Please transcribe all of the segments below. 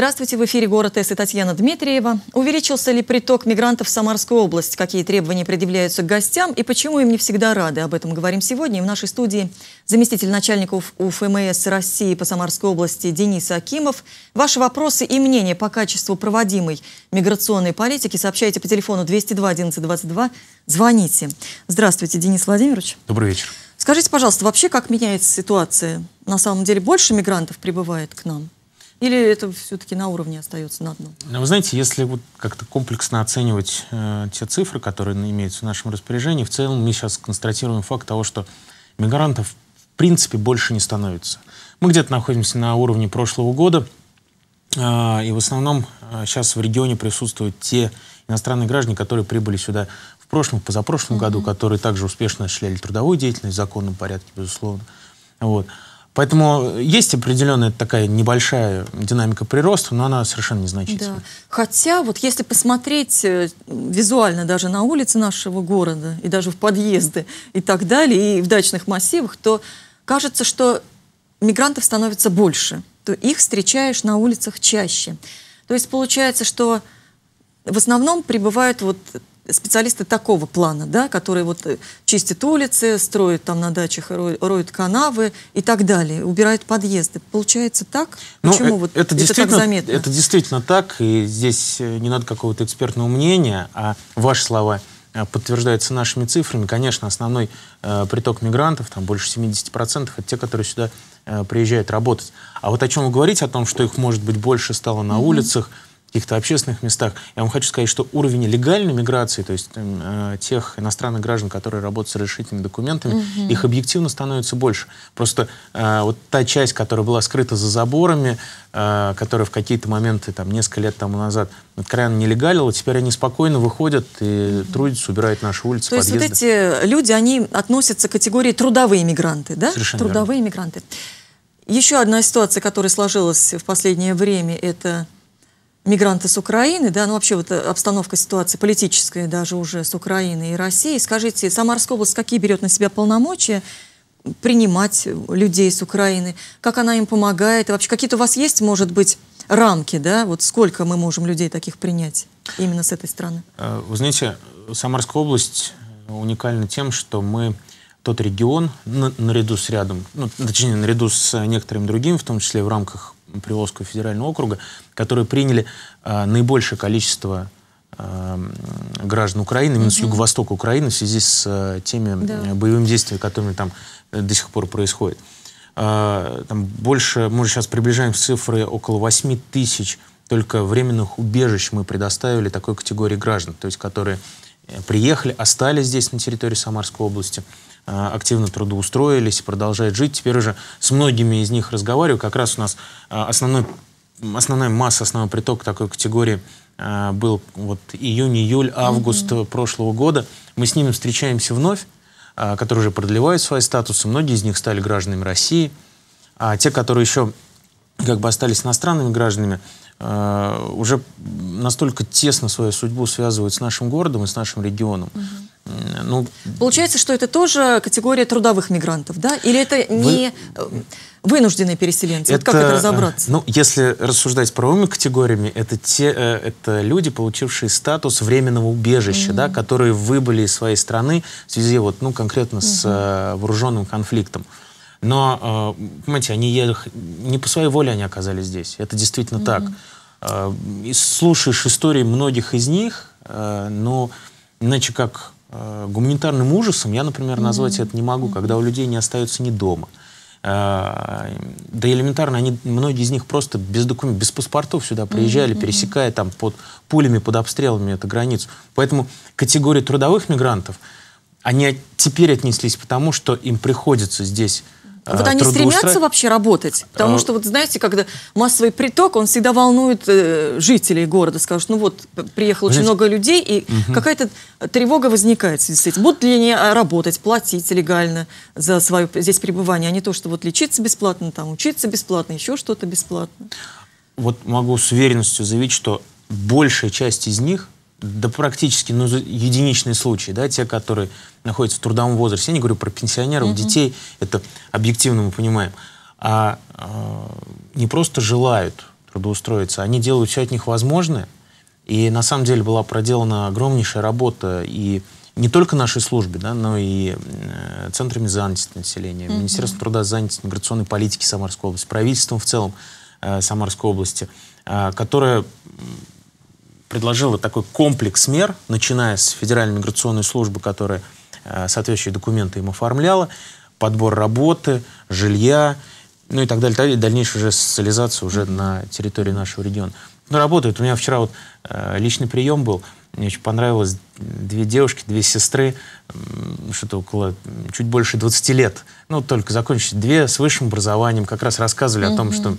Здравствуйте, в эфире город С и Татьяна Дмитриева. Увеличился ли приток мигрантов в Самарскую область? Какие требования предъявляются к гостям и почему им не всегда рады? Об этом говорим сегодня. И в нашей студии заместитель начальника УФМС России по Самарской области Денис Акимов. Ваши вопросы и мнения по качеству проводимой миграционной политики сообщайте по телефону 202 11 22. Звоните. Здравствуйте, Денис Владимирович. Добрый вечер. Скажите, пожалуйста, вообще как меняется ситуация? На самом деле больше мигрантов прибывает к нам? Или это все-таки на уровне остается на одном? Ну, вы знаете, если вот как-то комплексно оценивать э, те цифры, которые имеются в нашем распоряжении, в целом мы сейчас констатируем факт того, что мигрантов в принципе больше не становится. Мы где-то находимся на уровне прошлого года, э, и в основном э, сейчас в регионе присутствуют те иностранные граждане, которые прибыли сюда в прошлом, позапрошлом mm-hmm. году, которые также успешно осуществляли трудовую деятельность в законном порядке, безусловно. Вот. Поэтому есть определенная такая небольшая динамика прироста, но она совершенно незначительная. Да. Хотя вот если посмотреть э, визуально даже на улицы нашего города, и даже в подъезды и так далее, и в дачных массивах, то кажется, что мигрантов становится больше, то их встречаешь на улицах чаще. То есть получается, что в основном прибывают вот специалисты такого плана, да, которые вот э, чистят улицы, строят там на дачах, роют, канавы и так далее, убирают подъезды. Получается так? Ну, Почему это, вот это, действительно, это так заметно? Это действительно так, и здесь э, не надо какого-то экспертного мнения, а ваши слова э, подтверждается нашими цифрами. Конечно, основной э, приток мигрантов, там больше 70%, это те, которые сюда э, приезжают работать. А вот о чем вы говорите, о том, что их, может быть, больше стало на mm-hmm. улицах, каких-то общественных местах. Я вам хочу сказать, что уровень легальной миграции, то есть эм, э, тех иностранных граждан, которые работают с разрешительными документами, Mm -hmm. их объективно становится больше. Просто э, вот та часть, которая была скрыта за заборами, э, которая в какие-то моменты, там, несколько лет тому назад, откровенно нелегалила, теперь они спокойно выходят и mm -hmm. трудятся, убирают наши улицы, То подъезды. есть вот эти люди, они относятся к категории трудовые мигранты, да? Совершенно Трудовые верно. мигранты. Еще одна ситуация, которая сложилась в последнее время, это мигранты с Украины, да, ну вообще вот э, обстановка ситуации политическая даже уже с Украиной и Россией. Скажите, Самарская область какие берет на себя полномочия принимать людей с Украины? Как она им помогает? И вообще какие-то у вас есть, может быть, рамки, да? Вот сколько мы можем людей таких принять именно с этой страны? Э, вы знаете, Самарская область э, уникальна тем, что мы тот регион, наряду с рядом, ну, точнее, наряду с некоторыми другими, в том числе в рамках Приволжского федерального округа, которые приняли э, наибольшее количество а, граждан Украины, именно mm-hmm. с юго-востока Украины, в связи с а, теми да. боевыми действиями, которыми там э, до сих пор происходят. Там больше, мы сейчас приближаем цифры, около 8 тысяч только временных убежищ мы предоставили такой категории граждан, то есть которые э, приехали, остались здесь на территории Самарской области, а, активно трудоустроились, продолжают жить. Теперь уже с многими из них разговариваю. Как раз у нас а, основной, основная масса, основной приток такой категории а, был вот июнь, июль, август mm-hmm. прошлого года. Мы с ними встречаемся вновь, которые уже продлевают свои статусы. Многие из них стали гражданами России. А те, которые еще как бы остались иностранными гражданами, уже настолько тесно свою судьбу связывают с нашим городом и с нашим регионом, угу. Э, ну, Получается, что это тоже категория трудовых мигрантов, да? Или это не вы... Э, вынужденные переселенцы? Это, вот как это э, разобраться? Ну, если рассуждать правовыми категориями, это те, это люди, получившие статус временного убежища, mm -hmm. да, которые выбыли из своей страны в связи вот, ну, конкретно mm -hmm. с э, вооруженным конфликтом. Но, э, понимаете, они ехали, не по своей воле они оказались здесь. Это действительно mm -hmm. так. Э, слушаешь истории многих из них, э, но иначе как Э, гуманитарным ужасом я, например, назвать mm-hmm. это не могу, когда у людей не остается ни дома. Э, да элементарно, они, многие из них просто без документов, без паспортов сюда приезжали, mm-hmm. пересекая там под пулями, под обстрелами эту границу. Поэтому категория трудовых мигрантов, они теперь отнеслись потому, что им приходится здесь а, вот они стремятся вообще работать? Потому а. что, вот знаете, когда массовый приток, он всегда волнует э, жителей города. Скажут, ну вот, приехало очень много людей, и угу. какая-то тревога возникает Будут ли они а, работать, платить легально за свое здесь пребывание, а не то, что вот лечиться бесплатно, там учиться бесплатно, еще что-то бесплатно? Вот могу с уверенностью заявить, что большая часть из них да практически, ну, единичные случаи, да, те, которые находятся в трудовом возрасте. Я не говорю про пенсионеров, mm-hmm. детей, это объективно мы понимаем. А, а не просто желают трудоустроиться, они делают все от них возможное. И на самом деле была проделана огромнейшая работа и не только нашей службе, да, но и э, центрами занятости населения, mm-hmm. Министерством труда, занятости, миграционной политики Самарской области, правительством в целом э, Самарской области, э, которое предложила такой комплекс мер, начиная с Федеральной миграционной службы, которая э, соответствующие документы им оформляла, подбор работы, жилья, ну и так далее, так далее дальнейшая уже социализацию уже на территории нашего региона. Ну, работает. У меня вчера вот э, личный прием был, мне очень понравилось, две девушки, две сестры, что-то около, чуть больше 20 лет, ну, только закончили, две с высшим образованием, как раз рассказывали mm-hmm. о том, что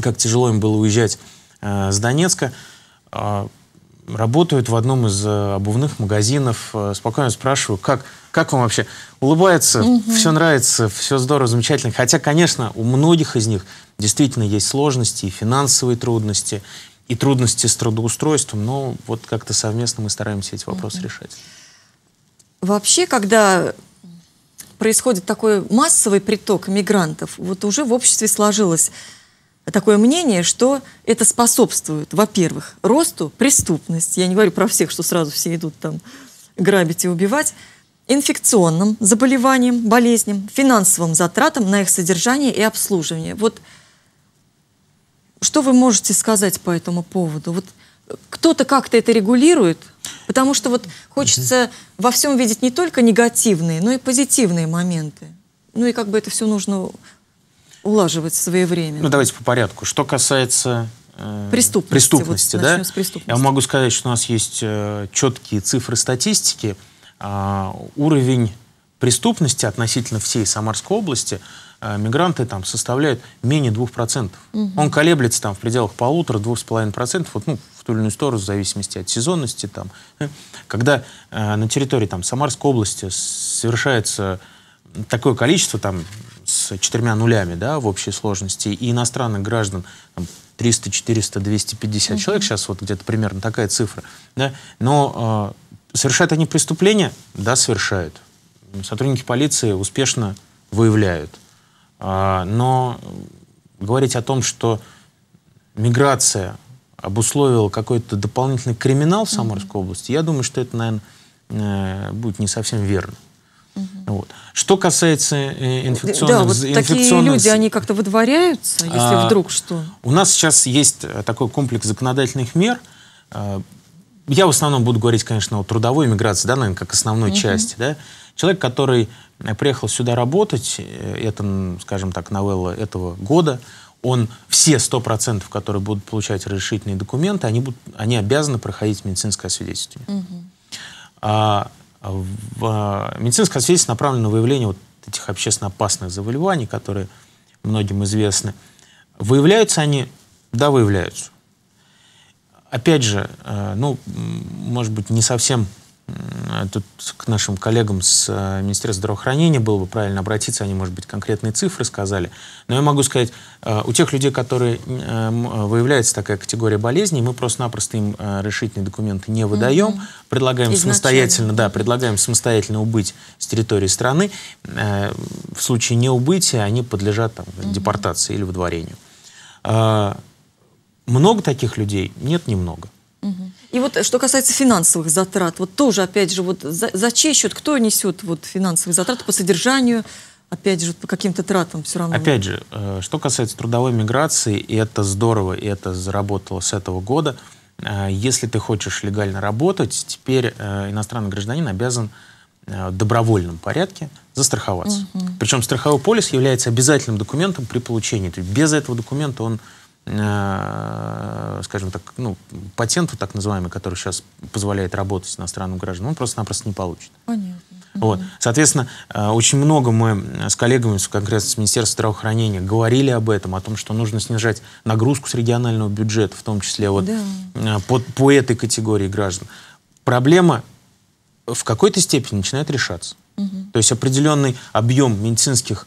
как тяжело им было уезжать э, с Донецка, а, работают в одном из э, обувных магазинов. Э, спокойно спрашиваю, как, как вам вообще? Улыбается, угу. все нравится, все здорово, замечательно. Хотя, конечно, у многих из них действительно есть сложности и финансовые трудности, и трудности с трудоустройством, но вот как-то совместно мы стараемся эти вопросы угу. решать. Вообще, когда происходит такой массовый приток мигрантов, вот уже в обществе сложилось такое мнение, что это способствует, во-первых, росту преступности. Я не говорю про всех, что сразу все идут там грабить и убивать инфекционным заболеваниям, болезням, финансовым затратам на их содержание и обслуживание. Вот что вы можете сказать по этому поводу? Вот кто-то как-то это регулирует, потому что вот хочется во всем видеть не только негативные, но и позитивные моменты. Ну и как бы это все нужно улаживать своевременно. Ну, давайте по порядку. Что касается э, преступности, преступности вот да? преступности. Я могу сказать, что у нас есть э, четкие цифры статистики. Э, уровень преступности относительно всей Самарской области э, мигранты там составляют менее 2%. Угу. Он колеблется там в пределах полутора-двух с половиной процентов, вот, ну, в ту или иную сторону, в зависимости от сезонности. Там. Э, когда э, на территории там, Самарской области совершается такое количество, там, с четырьмя нулями да, в общей сложности, и иностранных граждан 300, 400, 250 угу. человек, сейчас вот где-то примерно такая цифра, да, но э, совершают они преступления? Да, совершают. Сотрудники полиции успешно выявляют. Э, но говорить о том, что миграция обусловила какой-то дополнительный криминал в Самарской угу. области, я думаю, что это, наверное, э, будет не совсем верно. Угу. Вот. Что касается э, инфекционных... Да, вот инфекционных... такие люди, они как-то выдворяются, если а, вдруг что? У нас сейчас есть э, такой комплекс законодательных мер. А, я в основном буду говорить, конечно, о трудовой миграции, да, наверное, как основной угу. части. Да? Человек, который э, приехал сюда работать, э, это, скажем так, новелла этого года, он все 100%, которые будут получать разрешительные документы, они, будут, они обязаны проходить медицинское освидетельствование. Угу. А, а в, а, медицинское освещение направлено на выявление вот этих общественно опасных заболеваний, которые многим известны. Выявляются они? Да, выявляются. Опять же, э, ну, может быть, не совсем а тут к нашим коллегам с э, Министерства здравоохранения было бы правильно обратиться, они, может быть, конкретные цифры сказали. Но я могу сказать, э, у тех людей, которые эм, выявляется такая категория болезней, мы просто-напросто им э, решительные документы не выдаем, mm предлагаем Изначально. самостоятельно, да, предлагаем самостоятельно убыть с территории страны. В случае неубытия они подлежат там, mm депортации или выдворению. А, много таких людей? Нет, немного. И вот э, что касается финансовых затрат, вот тоже, опять же, вот за, за чей счет, кто несет вот финансовые затраты по содержанию, опять же, по каким-то тратам все равно? Опять же, э, что касается трудовой миграции, и это здорово, и это заработало с этого года, э, если ты хочешь легально работать, теперь иностранный гражданин обязан в добровольном порядке застраховаться. Угу. Причем страховой полис является обязательным документом при получении. То есть без этого документа он Э, скажем так, ну, патенту так называемый, который сейчас позволяет работать иностранным гражданам, он просто-напросто не получит. Понятно. Вот. Соответственно, э, очень много мы с коллегами, конкретно с Министерства здравоохранения, говорили об этом, о том, что нужно снижать нагрузку с регионального бюджета, в том числе вот да. Э, по, по этой категории граждан. Проблема в какой-то степени начинает решаться. Угу. То есть определенный объем медицинских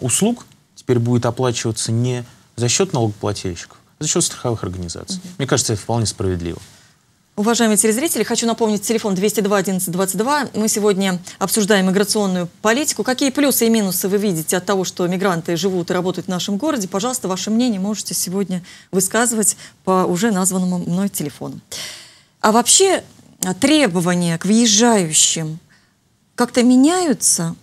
услуг теперь будет оплачиваться не за счет налогоплательщиков, за счет страховых организаций. Угу. Мне кажется, это вполне справедливо. Уважаемые телезрители, хочу напомнить телефон 202 11 22. Мы сегодня обсуждаем миграционную политику. Какие плюсы и минусы вы видите от того, что мигранты живут и работают в нашем городе? Пожалуйста, ваше мнение можете сегодня высказывать по уже названному мной телефону. А вообще требования к въезжающим как-то меняются?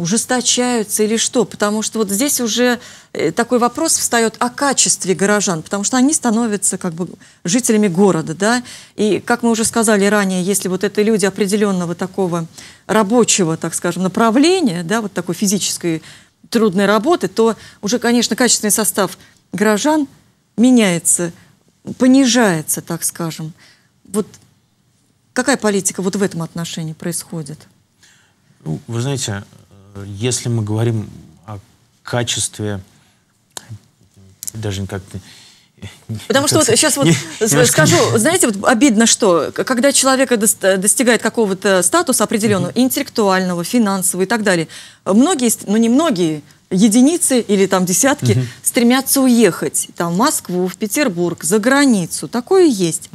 ужесточаются или что? Потому что вот здесь уже э, такой вопрос встает о качестве горожан, потому что они становятся как бы жителями города, да, и как мы уже сказали ранее, если вот это люди определенного такого рабочего, так скажем, направления, да, вот такой физической трудной работы, то уже, конечно, качественный состав горожан меняется, понижается, так скажем. Вот какая политика вот в этом отношении происходит? Ну, вы знаете, если мы говорим о качестве, даже как-то... Потому что вот сейчас вот скажу, знаете, вот обидно, что когда человека достигает какого-то статуса определенного, интеллектуального, финансового и так далее, многие, ну не многие, единицы или там десятки стремятся уехать там в Москву, в Петербург, за границу, такое есть.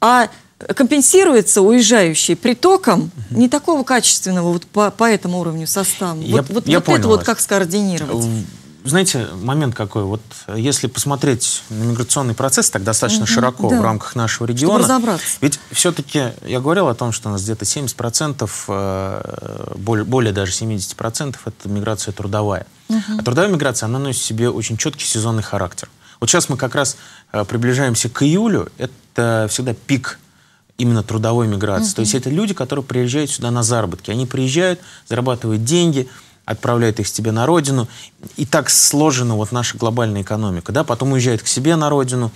А компенсируется уезжающий притоком угу. не такого качественного вот по, по этому уровню состава. Я, вот вот, я вот это вас. вот как скоординировать? Э, знаете, момент какой. Вот э, если посмотреть на миграционный процесс так достаточно угу, широко да. в рамках нашего региона, ведь все-таки я говорил о том, что у нас где-то 70%, э, более, более даже 70% это миграция трудовая. Угу. А трудовая миграция, она носит в себе очень четкий сезонный характер. Вот сейчас мы как раз приближаемся к июлю, это всегда пик именно трудовой миграции. Угу. То есть это люди, которые приезжают сюда на заработки. Они приезжают, зарабатывают деньги, отправляют их себе на родину. И так сложена вот наша глобальная экономика. Да? Потом уезжают к себе на родину,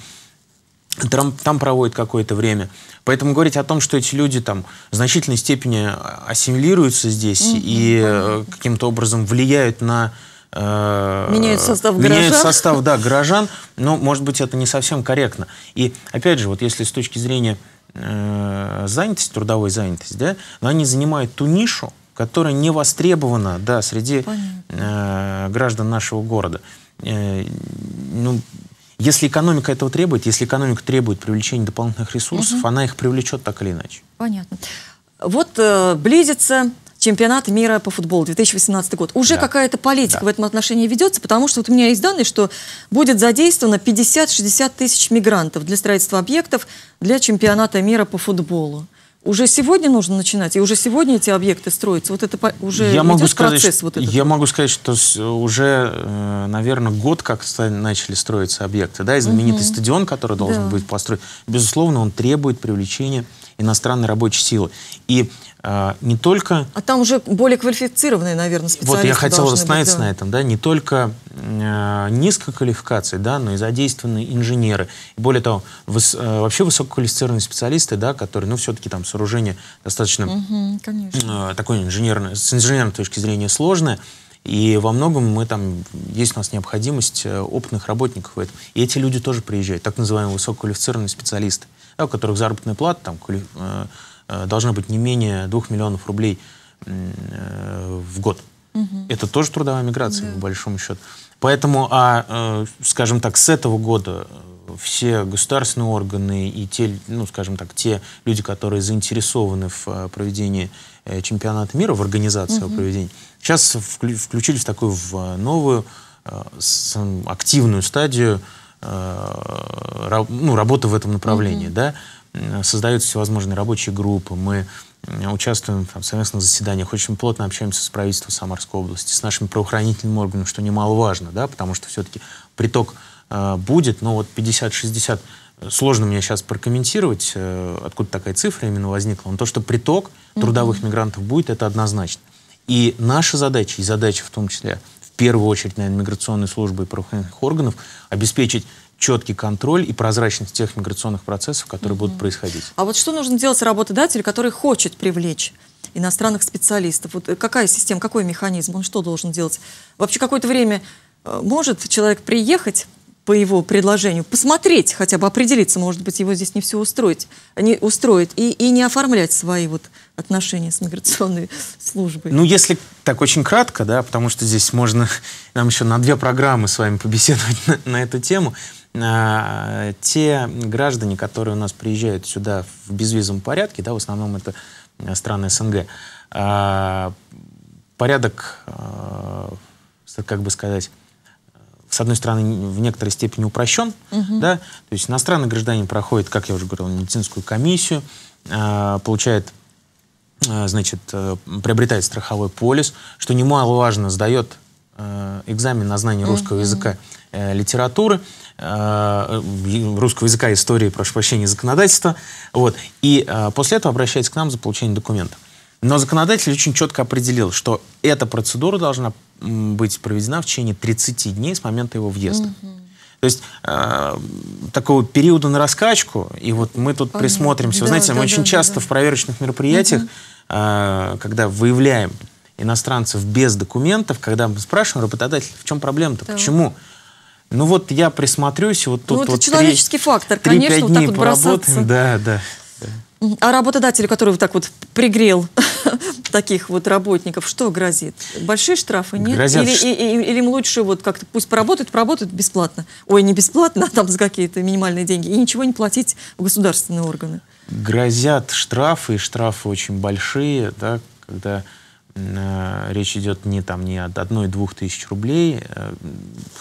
там, там проводят какое-то время. Поэтому говорить о том, что эти люди там в значительной степени ассимилируются здесь mm-hmm. и э, каким-то образом влияют на... Э, меняют состав меняют горожан. Меняют состав, да, горожан. Но, может быть, это не совсем корректно. И, опять же, вот если с точки зрения Э, занятость, трудовой занятость, да, но они занимают ту нишу, которая не востребована, да, среди э, граждан нашего города. Э, ну, если экономика этого требует, если экономика требует привлечения дополнительных ресурсов, угу. она их привлечет так или иначе. Понятно. Вот э, близится чемпионат мира по футболу 2018 год. Уже да. какая-то политика да. в этом отношении ведется, потому что вот у меня есть данные, что будет задействовано 50-60 тысяч мигрантов для строительства объектов для чемпионата мира по футболу. Уже сегодня нужно начинать, и уже сегодня эти объекты строятся. Вот это уже я могу сказать, процесс. вот этот. Я могу сказать, что уже, э, наверное, год как начали строиться объекты, да, и знаменитый угу. стадион, который должен да. быть построен, безусловно, он требует привлечения иностранной рабочей силы. И э, не только... А там уже более квалифицированные, наверное, специалисты Вот я хотел остановиться быть, да. на этом, да, не только э, низкой квалификации, да, но и задействованы инженеры. более того, выс, э, вообще высококвалифицированные специалисты, да, которые, ну, все-таки там сооружение достаточно... Угу, конечно. Э, такое инженерное, с инженерной точки зрения сложное. И во многом мы там, есть у нас необходимость э, опытных работников в этом. И эти люди тоже приезжают, так называемые высококвалифицированные специалисты да, у которых заработная плата там, э, э, должна быть не менее 2 миллионов рублей э, в год. Угу. Это тоже трудовая миграция, да. по большому счету. Поэтому, а, э, скажем так, с этого года э, все государственные органы и те, ну, скажем так, те люди, которые заинтересованы в э, проведении чемпионата мира, в организации угу. проведения, сейчас включились в такую в новую, активную стадию Э, ну, работа в этом направлении, угу. да, создаются всевозможные рабочие группы, мы участвуем там, в совместных заседаниях, очень плотно общаемся с правительством Самарской области, с нашими правоохранительными органами, что немаловажно, да, потому что все-таки приток э, будет, но вот 50-60, э, сложно мне сейчас прокомментировать, э, откуда такая цифра именно возникла, но то, что приток трудовых mm-hmm. мигрантов будет, это однозначно. И наша задача, и задача в том числе первую очередь, наверное, миграционной службы и правоохранительных органов обеспечить четкий контроль и прозрачность тех миграционных процессов, которые угу. будут происходить. А вот что нужно делать работодателю, который хочет привлечь иностранных специалистов? Вот э, какая система, какой механизм, он что должен делать? Вообще какое-то время э, может человек приехать, по его предложению, посмотреть хотя бы, определиться, может быть, его здесь не все устроить, не устроит, и, и не оформлять свои вот отношения с миграционной службой? Ну, если так очень кратко, да, потому что здесь можно нам еще на две программы с вами побеседовать на, на эту тему. А, те граждане, которые у нас приезжают сюда в безвизовом порядке, да, в основном это э, страны СНГ, а, порядок, а, как бы сказать, с одной стороны, в некоторой степени упрощен, угу. да, то есть иностранный гражданин проходит, как я уже говорил, медицинскую комиссию, а, получает а, значит, э, приобретает страховой полис, что немаловажно, сдает э, экзамен на знание русского mm-hmm. языка, э, литературы, русского языка, истории, прошу прощения, законодательства. Вот. И после этого обращается к нам за получением документов. Но законодатель очень четко определил, что эта процедура должна быть проведена в течение 30 дней с момента его въезда. Угу. То есть э, такого периода на раскачку, и вот мы тут Понятно. присмотримся. Да, Вы знаете, да, мы да, очень да, часто да. в проверочных мероприятиях, угу. э, когда выявляем иностранцев без документов, когда мы спрашиваем работодателя, в чем проблема-то, да. почему? Ну вот я присмотрюсь, вот тут ну, вот это человеческий 3, фактор, конечно, вот так вот поработаем, бросаться. Да, да. А работодателю, который вот так вот пригрел таких вот работников, что грозит? Большие штрафы, нет? Грозят... Или, или, или им лучше вот как-то пусть поработают, поработают бесплатно. Ой, не бесплатно, а там за какие-то минимальные деньги. И ничего не платить в государственные органы. Грозят штрафы, и штрафы очень большие, да, когда э, речь идет не там не от одной-двух тысяч рублей, э,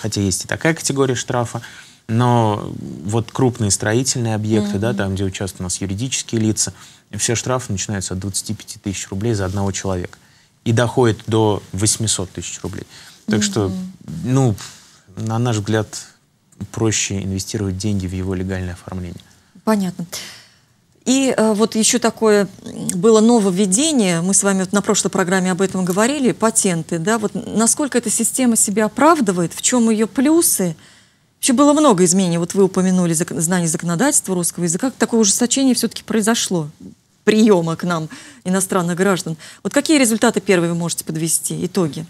хотя есть и такая категория штрафа, но вот крупные строительные объекты, mm-hmm. да, там, где участвуют у нас юридические лица, все штрафы начинаются от 25 тысяч рублей за одного человека. И доходит до 800 тысяч рублей. Так mm-hmm. что, ну, на наш взгляд, проще инвестировать деньги в его легальное оформление. Понятно. И э, вот еще такое было нововведение, мы с вами вот на прошлой программе об этом говорили, патенты, да, вот насколько эта система себя оправдывает, в чем ее плюсы, Вообще было много изменений. Вот вы упомянули знание законодательства русского языка. Такое ужесточение все-таки произошло приема к нам иностранных граждан. Вот какие результаты первые вы можете подвести, итоги?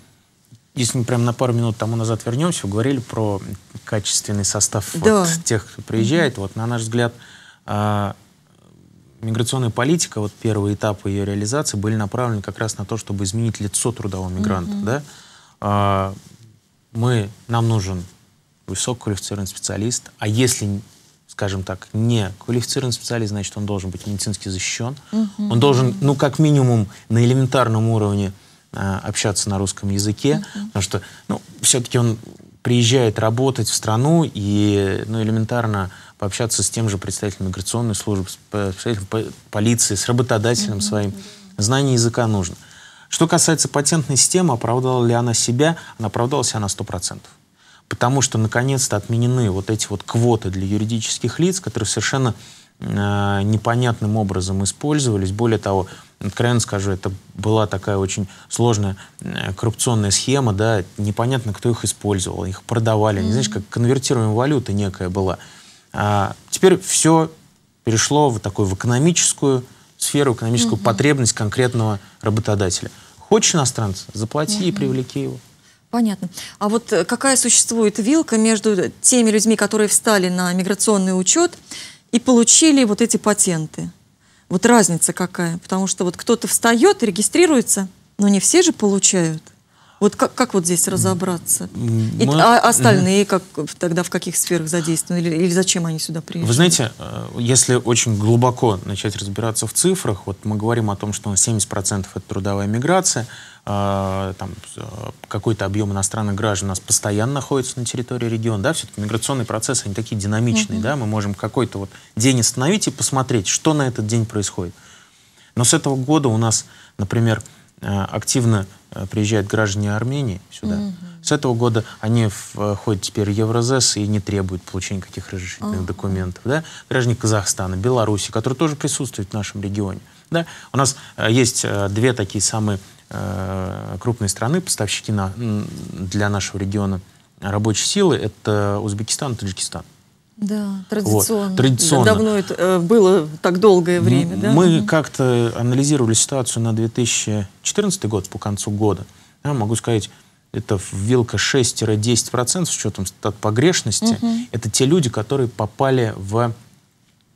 Если мы прям на пару минут тому назад вернемся, вы говорили про качественный состав да. вот тех, кто приезжает. Вот, на наш взгляд, э, миграционная политика, вот первые этапы ее реализации были направлены как раз на то, чтобы изменить лицо трудового мигранта. Угу. Да? Э, мы, нам нужен высококвалифицированный специалист, а если скажем так, не квалифицированный специалист, значит, он должен быть медицински защищен. Uh -huh. Он должен, ну, как минимум, на элементарном уровне э, общаться на русском языке, Uh -huh. потому что, ну, все-таки он приезжает работать в страну и, ну, элементарно пообщаться с тем же представителем миграционной службы, с представителем полиции, с работодателем Uh -huh. своим. Знание языка нужно. Что касается патентной системы, оправдала ли она себя, она оправдалась она сто процентов? потому что наконец-то отменены вот эти вот квоты для юридических лиц, которые совершенно э, непонятным образом использовались. Более того, откровенно скажу, это была такая очень сложная э, коррупционная схема, да, непонятно, кто их использовал, их продавали, mm-hmm. не знаешь, как конвертируемая валюта некая была. А, теперь все перешло в такую в экономическую сферу, экономическую mm-hmm. потребность конкретного работодателя. Хочешь иностранца, заплати mm-hmm. и привлеки его. Понятно. А вот э, какая существует вилка между теми людьми, которые встали на миграционный учет и получили вот эти патенты? Вот разница какая? Потому что вот кто-то встает, регистрируется, но не все же получают. Вот как, как вот здесь разобраться? Мы... И, а остальные как, тогда в каких сферах задействованы? Или, или зачем они сюда приезжают? Вы знаете, э, если очень глубоко начать разбираться в цифрах, вот мы говорим о том, что 70% это трудовая миграция – а, там, э, какой-то объем иностранных граждан у нас постоянно находится на территории региона, да, все-таки миграционные процессы, они такие динамичные, mm-hmm. да, мы можем какой-то вот день остановить и посмотреть, что на этот день происходит. Но с этого года у нас, например, э, активно э, приезжают граждане Армении сюда. Mm-hmm. С этого года они входят теперь в Еврозес и не требуют получения каких разрешительных mm-hmm. документов. Да? Граждане Казахстана, Беларуси, которые тоже присутствуют в нашем регионе. Да? У нас есть две такие самые Э, крупные страны, поставщики на, для нашего региона рабочей силы, это Узбекистан и Таджикистан. Да, традиционно. Вот, традиционно. Давно это э, было так долгое время, Мы да? Мы как-то анализировали ситуацию на 2014 год по концу года. Я могу сказать, это вилка 6-10% с учетом погрешности. Угу. Это те люди, которые попали в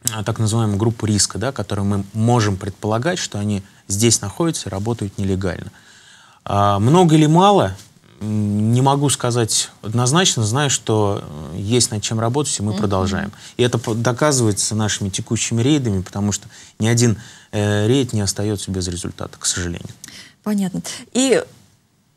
э, так называемую группу риска, да, которую мы можем предполагать, что они здесь находятся и работают нелегально. А, много или мало, не могу сказать однозначно, знаю, что э, есть над чем работать, и мы mm-hmm. продолжаем. И это доказывается нашими текущими рейдами, потому что ни один э, рейд не остается без результата, к сожалению. Понятно. И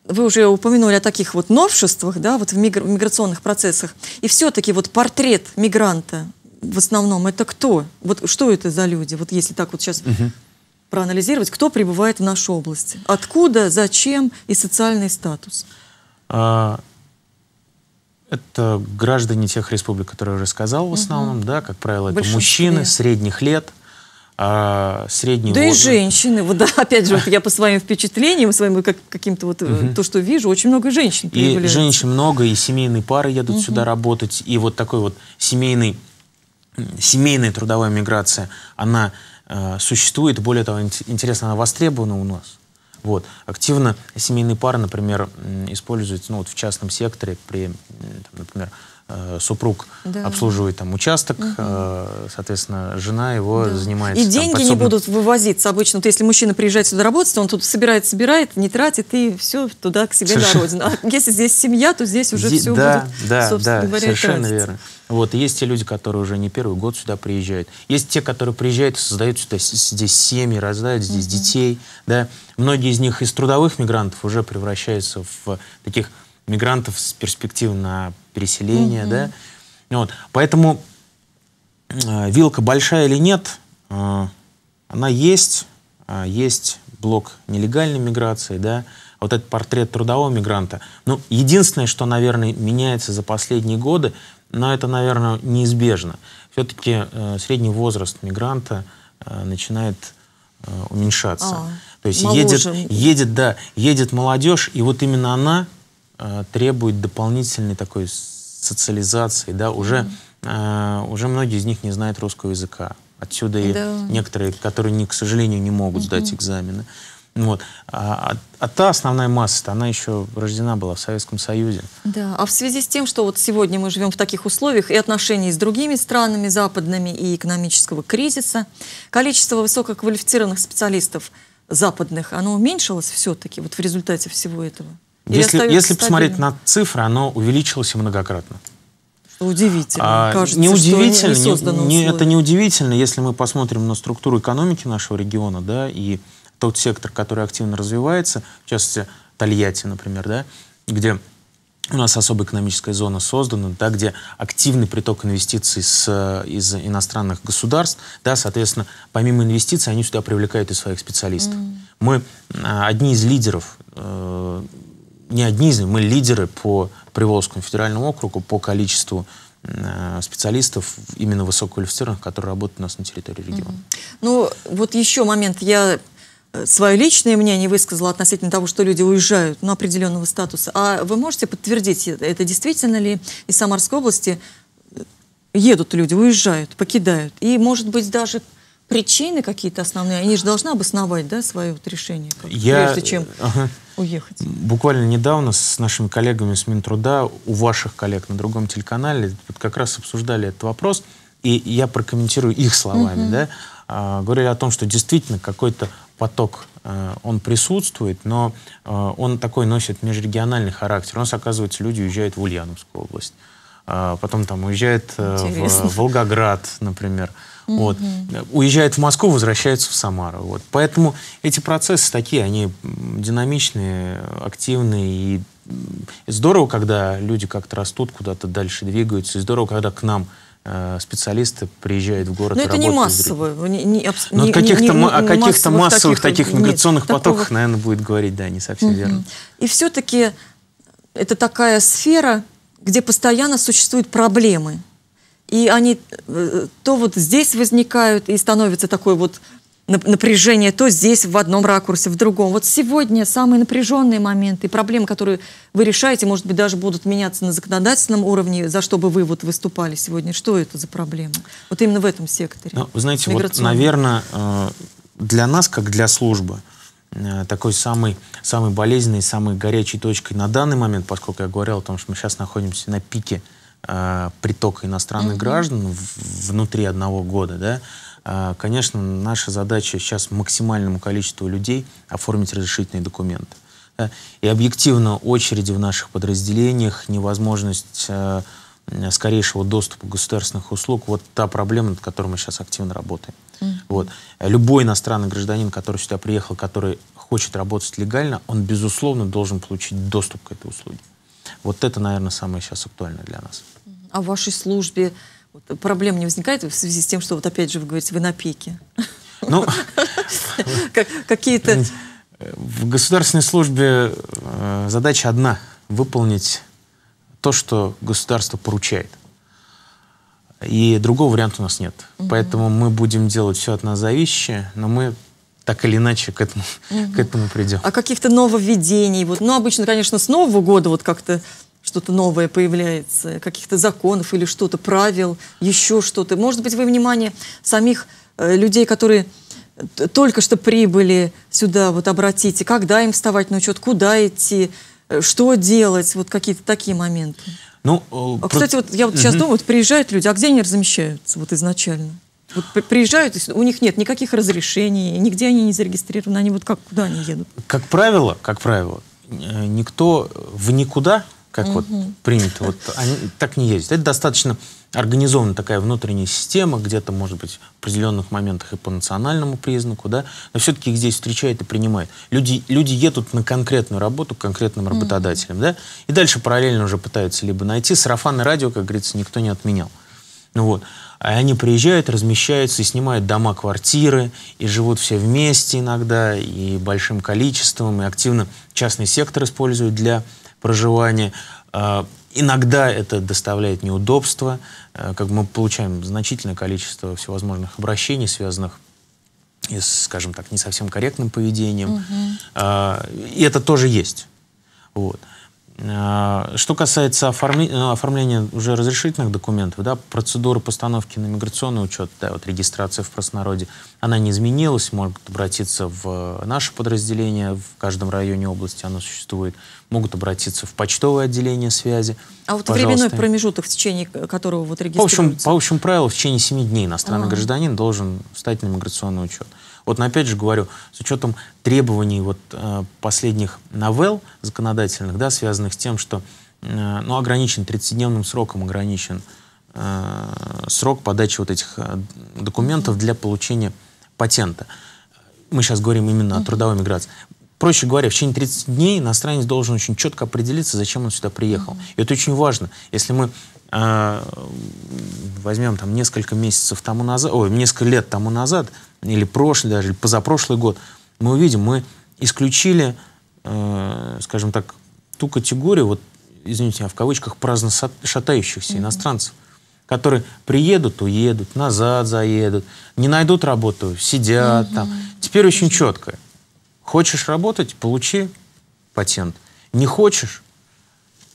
вы уже упомянули о таких вот новшествах, да, вот в, мигра- миграционных процессах. И все-таки вот портрет мигранта в основном это кто? Вот что это за люди? Вот если так вот сейчас угу проанализировать, кто прибывает в нашу область, откуда, зачем и социальный статус? А, это граждане тех республик, которые я рассказал в основном, угу. да, как правило, это мужчины средних лет, а, средний да возраст. и женщины, вот да, опять же, вот я по своим впечатлениям, своим как, каким-то вот угу. то, что вижу, очень много женщин И женщин много, и семейные пары едут угу. сюда работать, и вот такой вот семейный семейная трудовая миграция, она Э, существует, более того, интересно, она востребована у нас. Вот. Активно семейные пары, например, используются ну, вот в частном секторе при, там, например, Э, супруг да. обслуживает там участок, угу. соответственно, жена его да. занимается. И там, деньги подсобным... не будут вывозиться обычно. Вот если мужчина приезжает сюда работать, он тут собирает, собирает, не тратит и все туда к себе совершенно. на родину. А если здесь семья, то здесь уже Ди все да, будет, да, собственно да, говоря, совершенно тратить. верно. Вот, есть те люди, которые уже не первый год сюда приезжают. Есть те, которые приезжают и создают сюда, здесь семьи, рождают здесь mm детей. Да. Многие из них из трудовых мигрантов уже превращаются в таких мигрантов с перспективой на переселения, угу. да. Вот. Поэтому э, вилка большая или нет, э, она есть. Э, есть блок нелегальной миграции, да. Вот этот портрет трудового мигранта. Ну, единственное, что, наверное, меняется за последние годы, но это, наверное, неизбежно. Все-таки э, средний возраст мигранта э, начинает э, уменьшаться. А, То есть моложе. едет, едет, да, едет молодежь, и вот именно она Э, требует дополнительной такой социализации, да, уже, э, уже многие из них не знают русского языка. Отсюда и да. некоторые, которые, не, к сожалению, не могут угу. сдать экзамены. Вот. А, а, а та основная масса, она еще рождена была в Советском Союзе. Да, а в связи с тем, что вот сегодня мы живем в таких условиях и отношений с другими странами западными, и экономического кризиса, количество высококвалифицированных специалистов западных, оно уменьшилось все-таки вот в результате всего этого? И если, если посмотреть на цифры, оно увеличилось многократно. удивительно. А, кажется, не удивительно, что не, не, не, это не удивительно, если мы посмотрим на структуру экономики нашего региона, да, и тот сектор, который активно развивается, в частности, Тольятти, например, да, где у нас особая экономическая зона создана, да, где активный приток инвестиций с, из иностранных государств, да, соответственно, помимо инвестиций они сюда привлекают и своих специалистов. Mm. Мы а, одни из лидеров э, не одни из них, мы лидеры по Приволжскому федеральному округу по количеству э, специалистов, именно высококвалифицированных, которые работают у нас на территории региона. Mm-hmm. Ну, вот еще момент. Я э, свое личное мнение высказала относительно того, что люди уезжают на ну, определенного статуса. А вы можете подтвердить, э, это действительно ли из Самарской области едут люди, уезжают, покидают? И, может быть, даже причины какие-то основные? Они же должны обосновать да, свое вот решение, Я... прежде чем ага. уехать. Буквально недавно с нашими коллегами с Минтруда, у ваших коллег на другом телеканале, вот как раз обсуждали этот вопрос, и я прокомментирую их словами. Угу. Да? А, говорили о том, что действительно какой-то поток э, он присутствует, но э, он такой носит межрегиональный характер. У нас, оказывается, люди уезжают в Ульяновскую область. А, потом там уезжает э, Интересно. в Волгоград, например. Вот. Уезжает в Москву, возвращается в Самару. Вот. Поэтому эти процессы такие, они динамичные, активные. И здорово, когда люди как-то растут, куда-то дальше двигаются. И здорово, когда к нам э, специалисты приезжают в город. Но это не массово. Не, не, Но не, каких-то, не, о каких-то массовых таких, таких миграционных нет, потоках, такого... наверное, будет говорить, да, не совсем mm верно. И все-таки это такая сфера, где постоянно существуют проблемы. И они э, то вот здесь возникают и становится такой вот напряжение то здесь в одном ракурсе, в другом. Вот сегодня самые напряженные моменты, проблемы, которые вы решаете, может быть, даже будут меняться на законодательном уровне, за что бы вы вот выступали сегодня. Что это за проблема? Вот именно в этом секторе. Ну, вы знаете, вот, наверное, э, для нас, как для службы, Э, такой самый самый болезненной, самой горячей точкой на данный момент, поскольку я говорил о том, что мы сейчас находимся на пике э, притока иностранных mm-hmm. граждан в, внутри одного года, да, э, конечно, наша задача сейчас максимальному количеству людей оформить разрешительные документы. Да? И объективно очереди в наших подразделениях, невозможность э, Э, скорейшего доступа государственных услуг, вот та проблема, над которой мы сейчас активно работаем. Mm-hmm. Вот. Э, любой иностранный гражданин, который сюда приехал, который хочет работать легально, он, безусловно, должен получить доступ к этой услуге. Вот это, наверное, самое сейчас актуальное для нас. А в вашей службе проблем не возникает в связи с тем, что, вот опять же, вы говорите, вы на пике? Ну, какие-то... В государственной службе э, задача одна — выполнить то, что государство поручает. И другого варианта у нас нет. Угу. Поэтому мы будем делать все от нас зависящее, но мы так или иначе к этому, угу. к этому придем. А каких-то нововведений? Вот, ну, обычно, конечно, с Нового года вот как-то что-то новое появляется, каких-то законов или что-то, правил, еще что-то. Может быть, вы внимание самих э, людей, которые только что прибыли сюда, вот обратите, когда им вставать на учет, куда идти, Э, что делать, вот какие-то такие моменты. Ну, э, а, кстати, вот я вот сейчас угу. думаю, вот приезжают люди, а где они размещаются вот изначально? Вот приезжают, у них нет никаких разрешений, нигде они не зарегистрированы, они вот как, куда они едут? Как правило, как правило, э, никто в никуда как угу. вот принято. Вот они так не ездят. Это достаточно организованная такая внутренняя система, где-то, может быть, в определенных моментах и по национальному признаку, да, но все-таки их здесь встречает и принимает. Люди, люди едут на конкретную работу к конкретным работодателям, mm да, и дальше параллельно уже пытаются либо найти. Сарафан и радио, как говорится, никто не отменял. Ну вот. А они приезжают, размещаются и снимают дома, квартиры, и живут все вместе иногда, и большим количеством, и активно частный сектор используют для проживания. А, иногда это доставляет неудобства, а, как мы получаем значительное количество всевозможных обращений, связанных э, с, скажем так, не совсем корректным поведением. Угу. И это тоже есть. Вот. А, что касается оформли... Э, оформления уже разрешительных документов, да, процедура постановки на миграционный учет, да, вот регистрация в простонародье, она не изменилась, могут обратиться в наше подразделение, в каждом районе области оно существует, могут обратиться в почтовое отделение связи. А вот Пожалуйста. временной промежуток, в течение которого вот регистрируется? По общему, по общему правилу, в течение 7 дней иностранный а -а -а. гражданин должен встать на миграционный учет. Вот опять же говорю, с учетом требований вот э, последних новел законодательных, да, связанных с тем, что э, ну, ограничен 30-дневным сроком ограничен э, срок подачи вот этих документов для получения патента. Мы сейчас говорим именно о трудовой миграции. Проще говоря, в течение 30 дней иностранец должен очень четко определиться, зачем он сюда приехал. И это очень важно. Если мы а, возьмем там несколько месяцев тому назад, ой, несколько лет тому назад, или прошлый даже, или позапрошлый год, мы увидим, мы исключили, э, скажем так, ту категорию, вот, извините, а в кавычках праздно шатающихся mm-hmm. иностранцев, которые приедут, уедут, назад заедут, не найдут работу, сидят mm-hmm. там. Теперь очень четко. Хочешь работать, получи патент. Не хочешь,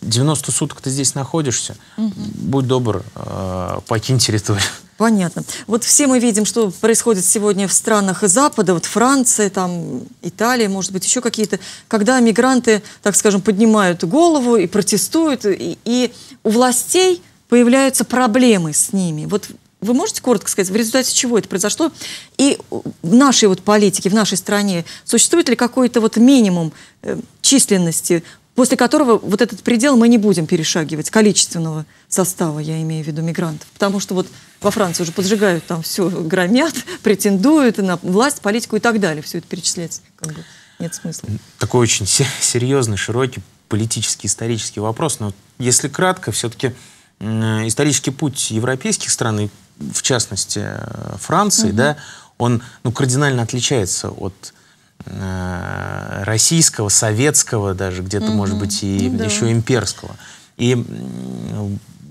90 суток ты здесь находишься, угу. будь добр, э, покинь территорию. Понятно. Вот все мы видим, что происходит сегодня в странах Запада, вот Франция, там, Италия, может быть, еще какие-то, когда мигранты, так скажем, поднимают голову и протестуют, и, и у властей появляются проблемы с ними. Вот вы можете коротко сказать, в результате чего это произошло? И в нашей вот политике, в нашей стране существует ли какой-то вот минимум э, численности после которого вот этот предел мы не будем перешагивать, количественного состава, я имею в виду мигрантов. Потому что вот во Франции уже поджигают там все, громят, претендуют на власть, политику и так далее. Все это перечислять как бы нет смысла. Такой очень серьезный, широкий политический, исторический вопрос. Но если кратко, все-таки исторический путь европейских стран, в частности э, Франции, угу. да, он ну, кардинально отличается от Э, российского, советского даже, где-то, угу. может быть, и ну да. еще имперского. И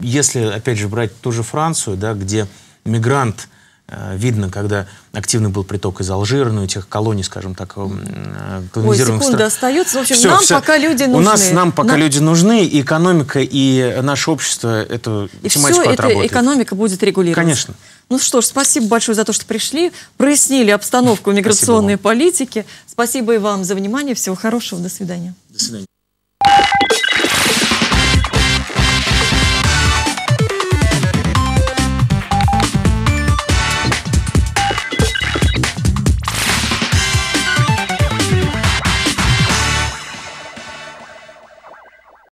если, опять же, брать ту же Францию, да, где мигрант, э, видно, когда активный был приток из Алжира, ну и тех колоний, скажем так, э, колонизированных Ой, стран. остается. В общем, все, нам все. пока люди нужны. У нас нам пока нам... люди нужны, и экономика, и наше общество эту и тематику все отработает. экономика будет регулироваться. Конечно. Ну что ж, спасибо большое за то, что пришли, прояснили обстановку миграционной спасибо политики. Спасибо и вам за внимание. Всего хорошего. До свидания. До свидания.